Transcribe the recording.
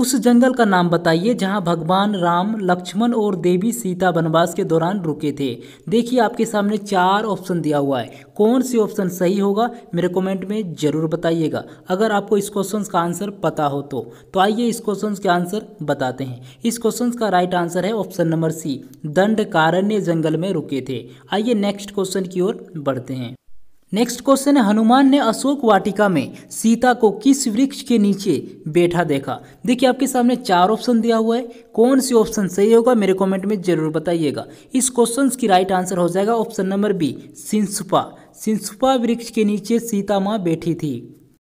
उस जंगल का नाम बताइए जहां भगवान राम लक्ष्मण और देवी सीता वनवास के दौरान रुके थे देखिए आपके सामने चार ऑप्शन दिया हुआ है कौन सी ऑप्शन सही होगा मेरे कमेंट में ज़रूर बताइएगा अगर आपको इस क्वेश्चन का आंसर पता हो तो, तो आइए इस क्वेश्चन के आंसर बताते हैं इस क्वेश्चन का राइट आंसर है option number C Dandakaranya जंगल में रुके थे आइए नेक्स्ट क्वेश्चन की ओर बढ़ते हैं नेक्स्ट क्वेश्चन है हनुमान ने अशोक वाटिका में सीता को किस वृक्ष के नीचे बैठा देखा देखिए आपके सामने चार ऑप्शन दिया हुआ है कौन सी ऑप्शन सही होगा मेरे कमेंट में जरूर बताइएगा इस क्वेश्चन की राइट आंसर हो जाएगा ऑप्शन नंबर बी सिंसुपा सिंसुपा वृक्ष के नीचे सीता माँ बैठी थी